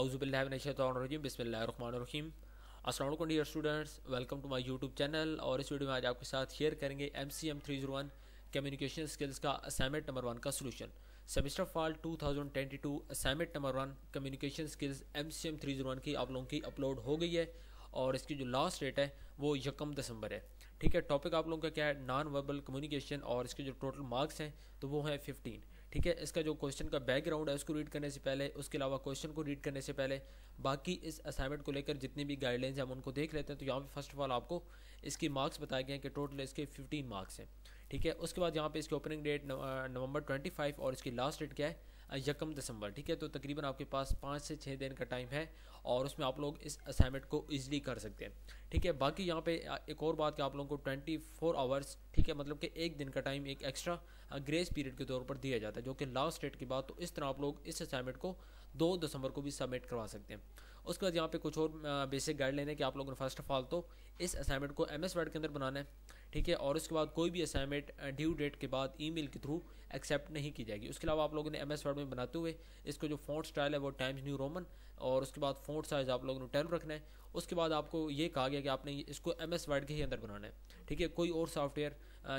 अउज़बिल्लाशतरजीम बसमीम असलम dear students welcome to my YouTube channel और इस वीडियो में आज आपके साथ शेयर करेंगे M C M three zero one communication skills का असाइनमेंट नंबर वन का solution semester fall 2022 assignment number one communication skills M C M three zero one की आप लोगों की अपलोड हो गई है और इसकी जो लास्ट डेट है वो यकम दिसंबर है ठीक है टॉपिक आप लोगों का क्या है नॉन वर्बल कम्युनिकेशन और इसके जो टोटल मार्क्स हैं तो वो हैं फिफ्टीन ठीक है इसका जो क्वेश्चन का बैकग्राउंड है उसको रीड करने से पहले उसके अलावा क्वेश्चन को रीड करने से पहले बाकी इस असाइनमेंट को लेकर जितनी भी गाइडलाइंस हम उनको देख लेते हैं तो यहाँ पे फर्स्ट ऑफ ऑल आपको इसकी मार्क्स बताए गए हैं कि टोटल इसके 15 मार्क्स हैं ठीक है उसके बाद यहाँ पे इसकी ओपनिंग डेट नवंबर फाइव और इसकी लास्ट डेट क्या है यकम दिसंबर ठीक है तो तकरीबन आपके पास पाँच से छः दिन का टाइम है और उसमें आप लोग इस असाइनमेंट को ईजिली कर सकते हैं ठीक है बाकी यहाँ पे एक और बात कि आप लोगों को ट्वेंटी फोर आवर्स ठीक है मतलब कि एक दिन का टाइम एक एक्स्ट्रा ग्रेस पीरियड के तौर पर दिया जाता है जो कि लास्ट डेट की बात तो इस तरह आप लोग इस असाइनमेंट को दो दिसंबर को भी सबमिट करवा सकते हैं उसके बाद यहाँ पे कुछ और बेसिक गाइड लेने कि आप लोगों ने फर्स्ट ऑफ ऑल तो इस असाइनमेंट को एम एस वर्ड के अंदर बनाना है ठीक है और उसके बाद कोई भी असाइनमेंट ड्यू डेट के बाद ई के थ्रू एक्सेप्ट नहीं की जाएगी उसके अलावा आप लोगों ने एम एस वर्ड में बनाते हुए इसको जो फोन स्टाइल है वो टाइम्स न्यू रोमन और उसके बाद फोन साइज आप लोगों ने टेन रखना है उसके बाद आपको ये कहा गया कि आपने इसको एम एस वर्ड के ही अंदर बनाना है ठीक है कोई और सॉफ्टवेयर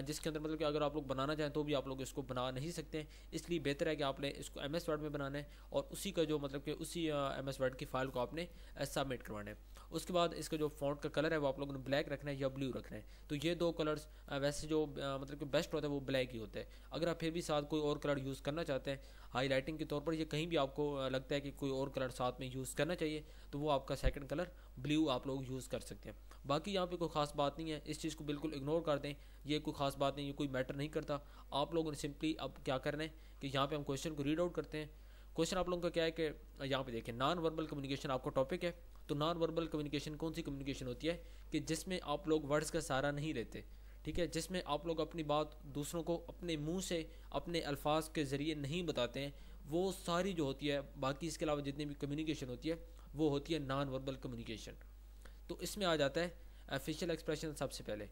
जिसके अंदर मतलब कि अगर आप लोग बनाना चाहें तो भी आप लोग इसको बना नहीं सकते इसलिए बेहतर है कि आपने इसको एम एस वर्ड में बनाना है और उसी का जो मतलब कि उसी एम एस वर्ड की फाइल को आपने सबमिट करवाना है उसके बाद इसका जो फॉन्ट का कलर है वो आप लोगों ने ब्लैक रखना है या ब्लू रखना है तो ये दो कलर्स वैसे जो मतलब कि बेस्ट होता है वो ब्लैक ही होता है अगर आप फिर भी साथ कोई और कलर यूज़ करना चाहते हैं हाईलाइटिंग के तौर पर ये कहीं भी आपको लगता है कि कोई और कलर साथ में यूज़ करना चाहिए तो वो आपका सेकंड कलर ब्लू आप लोग यूज़ कर सकते हैं बाकी यहाँ पे कोई ख़ास बात नहीं है इस चीज़ को बिल्कुल इग्नोर कर दें ये कोई ख़ास बात नहीं ये कोई मैटर नहीं करता आप लोगों ने सिंपली अब क्या करना है कि यहाँ पे हम क्वेश्चन को रीड आउट करते हैं क्वेश्चन आप लोगों का क्या है कि यहाँ पे देखें नॉन वर्बल कम्युनिकेशन आपका टॉपिक है तो नॉन वर्बल कम्युनिकेशन कौन सी कम्युनिकेशन होती है कि जिसमें आप लोग वर्ड्स का सहारा नहीं लेते ठीक है जिसमें आप लोग अपनी बात दूसरों को अपने मुँह से अपने अल्फाज के ज़रिए नहीं बताते हैं वो सारी जो होती है बाकी इसके अलावा जितनी भी कम्युनिकेशन होती है वो होती है नॉन वर्बल कम्युनिकेशन तो इसमें आ जाता है फेशियल एक्सप्रेशन सबसे पहले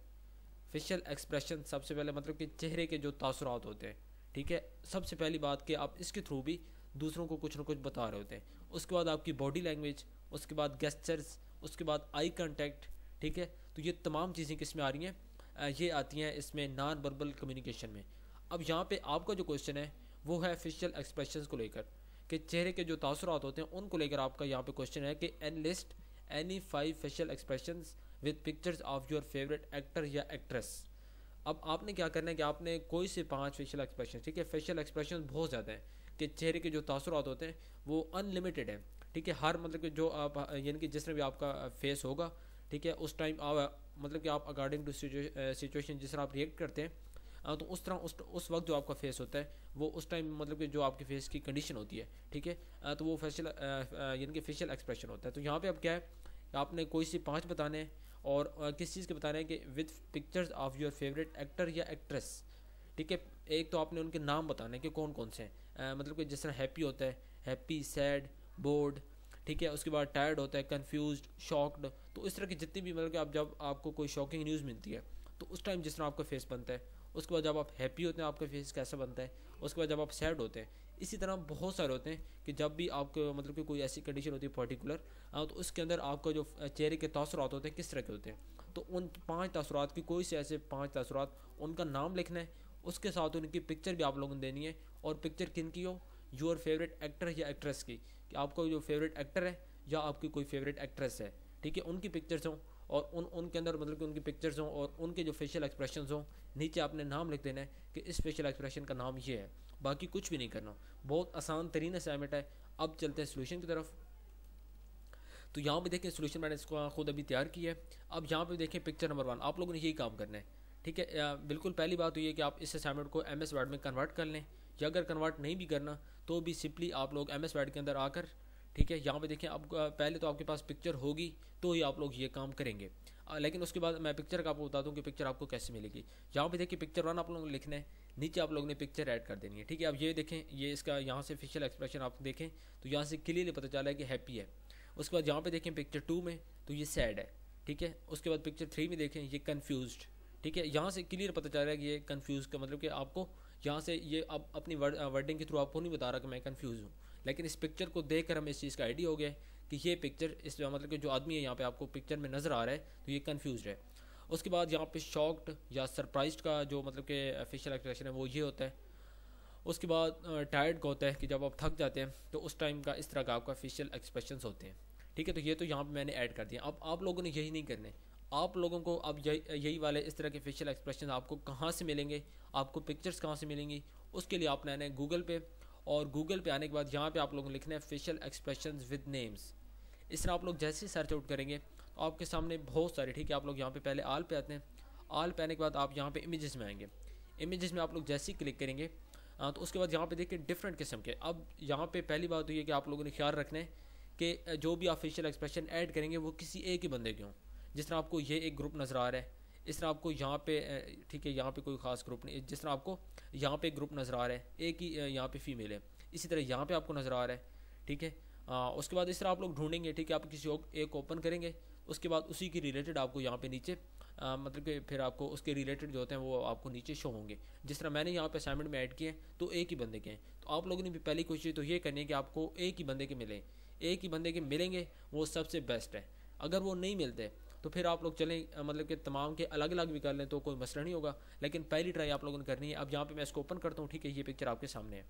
फेशियल एक्सप्रेशन सबसे पहले मतलब कि चेहरे के जो तासरात होते हैं ठीक है सबसे पहली बात कि आप इसके थ्रू भी दूसरों को कुछ ना कुछ बता रहे होते हैं उसके बाद आपकी बॉडी लैंग्वेज उसके बाद गेस्चर्स उसके बाद आई कॉन्टैक्ट ठीक है तो ये तमाम चीज़ें किस में आ रही हैं ये आती हैं इसमें नॉन वर्बल कम्युनिकेशन में अब यहाँ पे आपका जो क्वेश्चन है वो है फेशियल एक्सप्रेशन को लेकर कि चेहरे के जो तासरात होते हैं उनको लेकर आपका यहाँ पे क्वेश्चन है कि enlist any five facial expressions with pictures of your favourite actor या एक्ट्रेस अब आपने क्या करना है कि आपने कोई से पांच फेशियल एक्सप्रेशन ठीक है फेशियल एक्सप्रेशन बहुत ज़्यादा हैं कि चेहरे के जो तासरात होते हैं वो अनलिमिटेड हैं ठीक है हर मतलब कि जो आप यानी कि जिसने भी आपका फेस होगा ठीक है उस टाइम आप मतलब कि आप अकॉर्डिंग टू सिचुएशन जिस तरह आप रिएक्ट करते हैं आ, तो उस तरह उस उस वक्त जो आपका फेस होता है वो उस टाइम मतलब कि जो आपके फेस की कंडीशन होती है ठीक है तो वो फेशियल यानी कि फेशियल एक्सप्रेशन होता है तो यहाँ पे अब क्या है आपने कोई सी पाँच बताने हैं और किस चीज़ के बता रहे हैं कि with pictures of your favourite actor या एक्ट्रेस ठीक है एक तो आपने उनके नाम बताने कि कौन कौन से हैं मतलब कि जिस तरह हैप्पी होता है हैप्पी सैड बोर्ड ठीक है उसके बाद टायर्ड होता है कन्फ्यूज शॉक्ड तो इस तरह की जितनी भी मतलब कि आप जब आपको कोई शॉकिंग न्यूज़ मिलती है तो उस टाइम जिस तरह आपका फेस बनता है उसके बाद जब आप हैप्पी होते हैं आपका फेस कैसा बनता है उसके बाद जब आप सैड होते हैं इसी तरह बहुत सारे होते हैं कि जब भी आपको मतलब कि कोई ऐसी कंडीशन होती है पर्टिकुलर तो उसके अंदर आपका जो चेहरे के तसरात होते हैं किस तरह के होते हैं तो उन पाँच तसरात की कोई से ऐसे पाँच तसरात उनका नाम लिखना है उसके साथ उनकी पिक्चर भी आप लोगों को देनी है और पिक्चर किन की हो योर फेवरेट एक्टर या एक्ट्रेस की कि आपका जो फेवरेट एक्टर है या आपकी कोई फेवरेट एक्ट्रेस है ठीक है उनकी पिक्चर्स हों और उन उनके अंदर मतलब कि उनकी पिक्चर्स हों और उनके जो फेशियल एक्सप्रेशन हों नीचे आपने नाम लिख देना है कि इस फेशियल एक्सप्रेशन का नाम ये है बाकी कुछ भी नहीं करना बहुत आसान तरीन असाइनमेंट है अब चलते हैं सोल्यूशन की तरफ तो यहाँ पर देखें सोल्यूशन मैंने इसको खुद अभी तैयार किया है अब यहाँ पर देखें पिक्चर नंबर वन आप लोगों ने यही काम करना है ठीक है बिल्कुल पहली बात हुई तो है कि आप इस असाइनमेंट को एम एस वर्ड में कन्वर्ट कर लें या अगर कन्वर्ट नहीं भी करना तो भी सिंपली आप लोग एम एस वर्ड के अंदर आकर ठीक है यहाँ पे देखें आप पहले तो आपके पास पिक्चर होगी तो ही आप लोग ये काम करेंगे लेकिन उसके बाद मैं पिक्चर का आपको बता दूँ कि पिक्चर आपको कैसे मिलेगी यहाँ पे देखिए पिक्चर वन आप लोगों को लिखना है नीचे आप लोग ने पिक्चर ऐड कर देनी है ठीक है अब ये देखें ये इसका यहाँ से फेशियल एक्सप्रेशन आप देखें तो यहाँ से क्लियरली पता चला है कि हैप्पी है उसके बाद यहाँ पे देखें पिक्चर टू में तो ये सैड है ठीक है उसके बाद पिक्चर थ्री में देखें ये कन्फ्यूज ठीक है यहाँ से क्लियर पता चल रहा है कि ये कन्फ्यूज़ का मतलब कि आपको यहाँ से ये अब अपनी वर्ड वर्डिंग uh, के थ्रू आपको नहीं बता रहा कि मैं कन्फ्यूज़ हूँ लेकिन इस पिक्चर को देख कर हमें इस चीज़ का आइडिया हो गया कि ये पिक्चर इस मतलब कि जो आदमी है यहाँ पर आपको पिक्चर में नज़र आ रहा है तो ये कन्फ्यूज़ है उसके बाद यहाँ पे शॉक्ड या सरप्राइज का जो मतलब के फेशियल एक्सप्रेशन है वो ये होता है उसके बाद टायर्ड का होता है कि जब आप थक जाते हैं तो उस टाइम का इस तरह का आपका फेशियल एक्सप्रेशन होते हैं ठीक है तो ये तो यहाँ पर मैंने ऐड कर दिया अब आप लोगों ने यही नहीं करने आप लोगों को अब यही वाले इस तरह के फेशियल एक्सप्रेशन आपको कहाँ से मिलेंगे आपको पिक्चर्स कहाँ से मिलेंगी उसके लिए आपने आना है गूगल पे और गूगल पे आने के बाद यहाँ पे आप लोगों को लिखना है फेशियल एक्सप्रेशन विद नेम्स इस तरह आप लोग जैसे ही सर्च आउट करेंगे तो आपके सामने बहुत सारे ठीक है आप लोग यहाँ पे पहले आल पे आते हैं आल पे आने के बाद आप यहाँ पे इमेजेस में आएंगे इमेजेस में आप लोग जैसे ही क्लिक करेंगे आ, तो उसके बाद यहाँ पे देखिए डिफरेंट किस्म के अब यहाँ पे पहली बात हुई तो है कि आप लोगों ने ख्याल रखना है कि जो भी ऑफिशियल एक्सप्रेशन ऐड करेंगे वो किसी एक ही बंदे के हों जिस तरह आपको ये एक ग्रुप नज़र आ रहा है इस तरह आपको यहाँ पे ठीक है यहाँ पे कोई ख़ास ग्रुप नहीं जिस तरह आपको यहाँ पे ग्रुप नज़र आ रहा है एक ही यहाँ पे फीमेल है इसी तरह यहाँ पे आपको नज़र आ रहा है ठीक है आ, उसके बाद इस तरह आप लोग ढूंढेंगे ठीक है आप किसी एक ओपन करेंगे उसके बाद उसी के रिलेटेड आपको यहाँ पे नीचे आ, मतलब कि फिर आपको उसके रिलेटेड जो होते हैं वो आपको नीचे शो होंगे जिस तरह मैंने यहाँ पे असाइनमेंट में ऐड किए हैं तो एक ही बंदे के हैं तो आप लोगों ने भी पहली कोशिश तो ये करनी है कि आपको एक ही बंदे के मिले एक ही बंदे के मिलेंगे वो सबसे बेस्ट है अगर वो नहीं मिलते तो फिर आप लोग चलें मतलब कि तमाम के अलग अलग भी कर लें तो कोई मसला नहीं होगा लेकिन पहली ट्राई आप लोगों ने करनी है अब यहाँ पर मैं इसको ओपन करता हूँ ठीक है ये पिक्चर आपके सामने है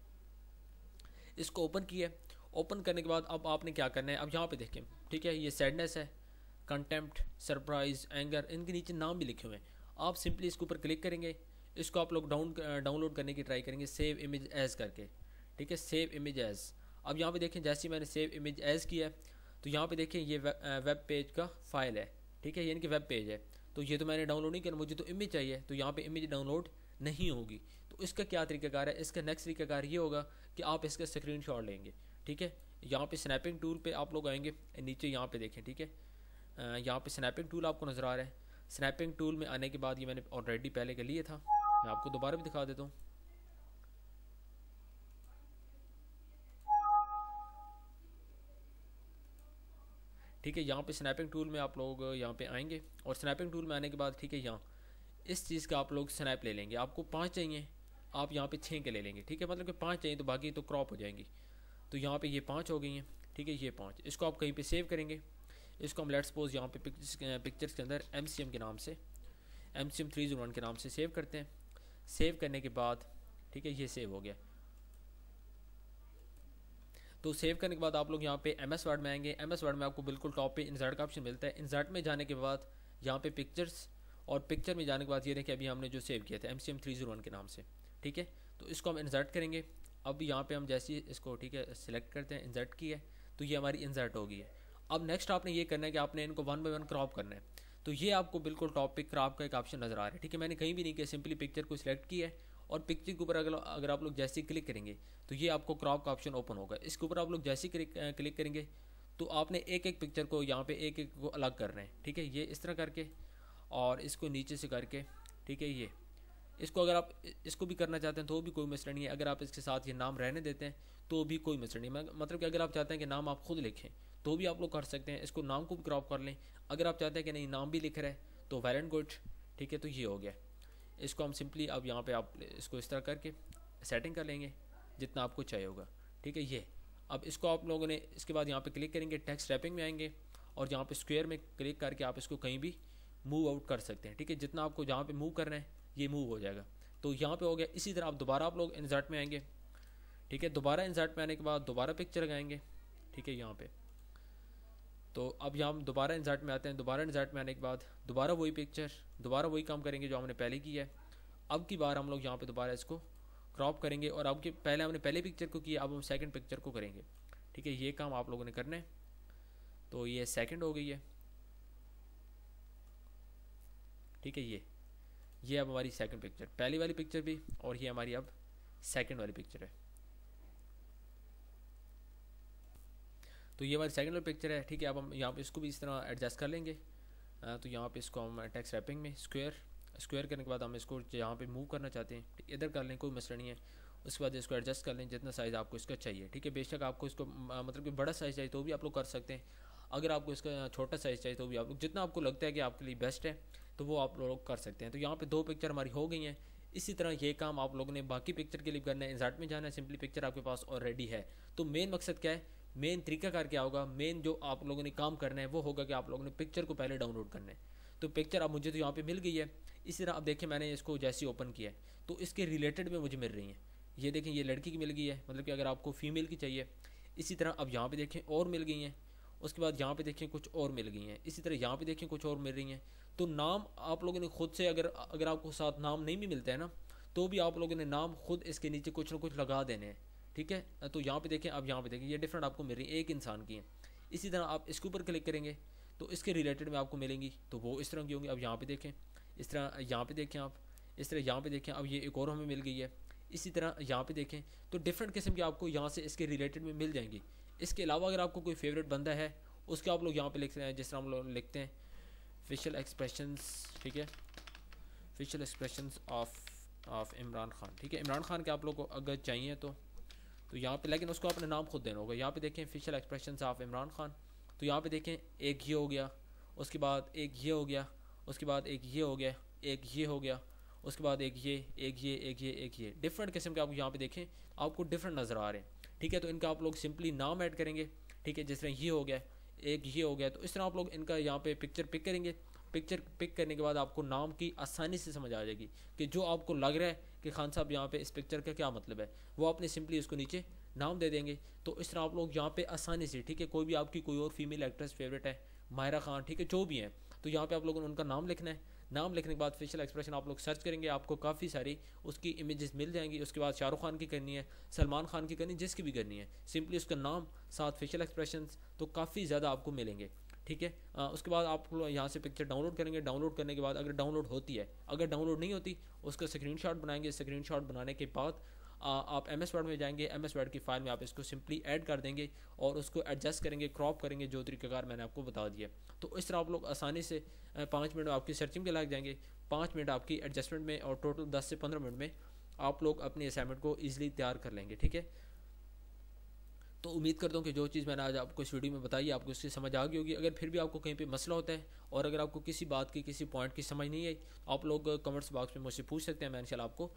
इसको ओपन किया ओपन करने के बाद अब आपने क्या करना है अब यहाँ पे देखें ठीक है ये सैडनेस है कंटेम्प्ट सरप्राइज एंगर इनके नीचे नाम भी लिखे हुए हैं आप सिंपली इसके ऊपर क्लिक करेंगे इसको आप लोग डाउन डाउनलोड करने की ट्राई करेंगे सेव इमेज एज करके ठीक है सेव इमेज एज अब यहाँ पे देखें जैसे मैंने सेव इमेज एज किया है तो यहाँ पे देखें ये वेब पेज का फाइल है ठीक है ये इनकी वेब पेज है तो ये तो मैंने डाउनलोड नहीं किया मुझे तो इमेज चाहिए तो यहाँ पे इमेज डाउनलोड नहीं होगी तो इसका क्या तरीकाकार है इसका नेक्स्ट तरीकाकार ये होगा कि आप इसका स्क्रीन लेंगे ठीक है यहाँ पे स्नैपिंग टूल पे आप लोग आएंगे नीचे यहाँ पे देखें ठीक है यहाँ पे स्नैपिंग टूल आपको नज़र आ रहा है स्नैपिंग टूल में आने के बाद ये मैंने ऑलरेडी पहले के लिए था मैं आपको दोबारा भी दिखा देता हूँ ठीक है यहाँ पे स्नैपिंग टूल में आप लोग यहाँ पे आएंगे और स्नैपिंग टूल में आने के बाद ठीक है यहाँ इस चीज़ का आप लोग स्नैप ले लेंगे आपको पाँच चाहिए आप यहाँ पे छः के ले लेंगे ठीक है मतलब कि पाँच चाहिए तो बाकी तो क्रॉप हो जाएंगी तो यहाँ पे ये पाँच हो गई हैं ठीक है ये पाँच इसको आप कहीं पे सेव करेंगे इसको हम लेट सपोज यहाँ पे पिक्चर्स के अंदर एम के नाम से M C M three zero one के नाम से सेव करते हैं सेव करने के बाद ठीक है ये सेव हो गया तो सेव करने के बाद आप लोग यहाँ पे एम एस वर्ड में आएंगे एम एस वर्ड में आपको बिल्कुल टॉप पे इंसर्ट का ऑप्शन मिलता है इंसर्ट में जाने के बाद यहाँ पे पिक्चर्स और पिक्चर में जाने के बाद ये देखिए अभी हमने जो सेव किया था M C M three zero one के नाम से ठीक है तो इसको हम इंसर्ट करेंगे अब यहाँ पे हम जैसे इसको ठीक है सिलेक्ट करते हैं इंजर्ट की है तो ये हमारी इंजर्ट होगी है अब नेक्स्ट आपने ये करना है कि आपने इनको वन बाई वन क्रॉप करना है तो ये आपको बिल्कुल टॉप पिक क्रॉप का एक ऑप्शन नज़र आ रहा है ठीक है मैंने कहीं भी नहीं किया सिंपली पिक्चर को सिलेक्ट किया है और पिक्चर के ऊपर अगर अगर आप लोग जैसे ही क्लिक करेंगे तो ये आपको क्रॉप का ऑप्शन ओपन होगा इसके ऊपर आप लोग जैसे क्लिक करेंगे तो आपने एक एक पिक्चर को यहाँ पे एक एक को अलग करना है ठीक है ये इस तरह करके और इसको नीचे से करके ठीक है ये इसको अगर आप इसको भी करना चाहते हैं तो भी कोई मसला नहीं है अगर आप इसके साथ ये नाम रहने देते हैं तो भी कोई मसला नहीं है मतलब कि अगर आप चाहते हैं कि नाम आप खुद लिखें तो भी आप लोग कर सकते हैं इसको नाम को भी क्रॉप कर लें अगर आप चाहते हैं कि नहीं नाम भी लिख रहे हैं तो वेल एंड गुड ठीक है तो ये हो गया इसको हम सिंपली अब यहाँ पर आप इसको इस तरह करके सेटिंग कर लेंगे जितना आपको चाहिए होगा ठीक है ये अब इसको आप लोगों ने इसके बाद यहाँ पर क्लिक करेंगे टेक्स रैपिंग में आएंगे और यहाँ पर स्क्वेयर में क्लिक करके आप इसको कहीं भी मूव आउट कर सकते हैं ठीक है जितना आपको जहाँ पे मूव करना है ये मूव हो जाएगा तो यहाँ पे हो गया इसी तरह आप दोबारा आप लोग इंसर्ट में आएंगे ठीक है दोबारा इंसर्ट में आने के बाद दोबारा पिक्चर लगाएंगे ठीक है यहाँ पे तो अब यहाँ दोबारा इंसर्ट में आते हैं दोबारा इंसर्ट में आने के बाद दोबारा वही पिक्चर दोबारा वही काम करेंगे जो हमने पहले किया है अब की बार हम लोग यहाँ पर दोबारा इसको क्रॉप करेंगे और अब पहले हमने पहले पिक्चर को किया अब हम सेकेंड पिक्चर को करेंगे ठीक है ये काम आप लोगों ने करना है तो ये सेकेंड हो गई है ठीक है ये ये अब हमारी सेकंड पिक्चर पहली वाली पिक्चर भी और ये हमारी अब सेकंड वाली पिक्चर है तो ये हमारी सेकंड वाली पिक्चर है ठीक है अब हम यहाँ पे इसको भी इस तरह एडजस्ट कर लेंगे आ, तो यहाँ पे इसको हम टैक्स रैपिंग में स्क्वायर स्क्वायर करने के बाद हम इसको यहाँ पे मूव करना चाहते हैं इधर कर लें कोई मसला नहीं है उसके बाद इसको एडजस्ट कर लें जितना साइज़ आपको इसका चाहिए ठीक है बेशक आपको इसको मतलब कि बड़ा साइज़ चाहिए तो भी आप लोग कर सकते हैं अगर आपको इसका छोटा साइज़ चाहिए तो भी आप लोग जितना आपको लगता है कि आपके लिए बेस्ट है तो वो आप लोग कर सकते हैं तो यहाँ पे दो पिक्चर हमारी हो गई हैं इसी तरह ये काम आप लोगों ने बाकी पिक्चर के लिए करना है इंसर्ट में जाना है सिंपली पिक्चर आपके पास ऑलरेडी है तो मेन मकसद क्या है मेन तरीका कार क्या होगा मेन जो आप लोगों ने काम करना है वो होगा कि आप लोगों ने पिक्चर को पहले डाउनलोड करना है तो पिक्चर अब मुझे तो यहाँ पे मिल गई है इसी तरह अब देखिए मैंने इसको जैसी ओपन किया है तो इसके रिलेटेड में मुझे मिल रही हैं ये देखें ये लड़की की मिल गई है मतलब कि अगर आपको फीमेल की चाहिए इसी तरह अब यहाँ पर देखें और मिल गई हैं उसके बाद यहाँ पे देखें कुछ और मिल गई हैं इसी तरह यहाँ पे देखें कुछ और मिल रही हैं तो नाम आप लोगों ने खुद से अगर अगर आपको साथ नाम नहीं भी मिलता है ना तो भी आप लोगों ने नाम खुद इसके नीचे कुछ ना कुछ लगा देने हैं ठीक है तो यहाँ पे देखें आप यहाँ पे देखें ये डिफरेंट आपको मिल रही है एक इंसान की है इसी तरह आप इसके ऊपर क्लिक करेंगे तो इसके रिलेटेड में आपको मिलेंगी तो वो इस तरह की होंगी अब यहाँ पर देखें इस तरह यहाँ पर देखें आप इस तरह यहाँ पर देखें अब ये एक और हमें मिल गई है इसी तरह यहाँ पे देखें तो डिफरेंट किस्म की आपको यहाँ से इसके रिलेटेड में मिल जाएंगी इसके अलावा अगर आपको कोई फेवरेट बंदा है उसके आप लोग यहाँ पे लिख रहे हैं जिस तरह हम लोग लिखते हैं फेशियल एक्सप्रेशंस ठीक है facial expressions of of Imran Khan ठीक है इमरान खान के आप लोग को अगर चाहिए तो तो यहाँ पे लेकिन उसको अपने नाम खुद देना होगा यहाँ पे देखें facial expression of Imran Khan तो यहाँ पे देखें एक ये हो गया उसके बाद एक ये हो गया उसके बाद एक ये हो गया एक ये हो गया उसके बाद एक ये एक ये एक ये एक ये डिफरेंट किस्म के आप यहाँ पे देखें आपको डिफरेंट नज़र आ रहे हैं ठीक है तो इनका आप लोग सिंपली नाम ऐड करेंगे ठीक है जिस तरह ये हो गया एक ये हो गया तो इस तरह आप लोग इनका यहाँ पे पिक्चर पिक करेंगे पिक्चर पिक करने के बाद आपको नाम की आसानी से समझ आ जाएगी कि जो आपको लग रहा है कि खान साहब यहाँ पर इस पिक्चर का क्या मतलब है वो आपने सिंपली इसको नीचे नाम दे देंगे तो इस तरह आप लोग यहाँ पे आसानी से ठीक है कोई भी आपकी कोई और फीमेल एक्ट्रेस फेवरेट है मायरा खान ठीक है जो भी हैं तो यहाँ पर आप लोगों ने उनका नाम लिखना है नाम लिखने के बाद फेशियल एक्सप्रेशन आप लोग सर्च करेंगे आपको काफ़ी सारी उसकी इमेजेस मिल जाएंगी उसके बाद शाहरुख खान की करनी है सलमान खान की करनी जिसकी भी करनी है सिंपली उसका नाम साथ फेशियल एक्सप्रेशन तो काफ़ी ज़्यादा आपको मिलेंगे ठीक है आ, उसके बाद आप लोग यहाँ से पिक्चर डाउनलोड करेंगे डाउनलोड करने के बाद अगर डाउनलोड होती है अगर डाउनलोड नहीं होती उसका स्क्रीनशॉट बनाएंगे स्क्रीनशॉट बनाने के बाद आप एम एस वर्ड में जाएंगे एम एस वर्ड की फाइल में आप इसको सिंपली ऐड कर देंगे और उसको एडजस्ट करेंगे क्रॉप करेंगे जो कार मैंने आपको बता दिया तो इस तरह आप लोग आसानी से पाँच मिनट आपकी सर्चिंग के लग जाएंगे पाँच मिनट आपकी एडजस्टमेंट में और टोटल दस से पंद्रह मिनट में आप लोग अपनी असाइनमेंट को ईजिली तैयार कर लेंगे ठीक है तो उम्मीद करता हूँ कि जो चीज़ मैंने आज आपको इस वीडियो में बताई आपको उससे समझ आ गई होगी अगर फिर भी आपको कहीं पे मसला होता है और अगर आपको किसी बात की किसी पॉइंट की समझ नहीं आई आप लोग कमेंट्स बॉक्स में मुझसे पूछ सकते हैं मैं इनशाला आपको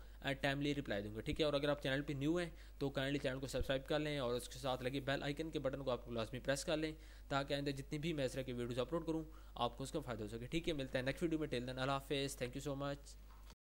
टाइमली रिप्लाई दूंगा ठीक है और अगर आप चैनल पर न्यू हैं तो काइंडली चैनल को सब्सक्राइब कर लें और उसके साथ लगे बेल आइकन के बटन को आपको लाजमी प्रेस कर लें ताकि आइंदा जितनी भी मैं इस तरह की वीडियोज़ अपलोड करूँ आपको उसका फायदा हो सके ठीक है मिलता है नेक्स्ट वीडियो में टेल दिन अला हाफ़ थैंक यू सो मच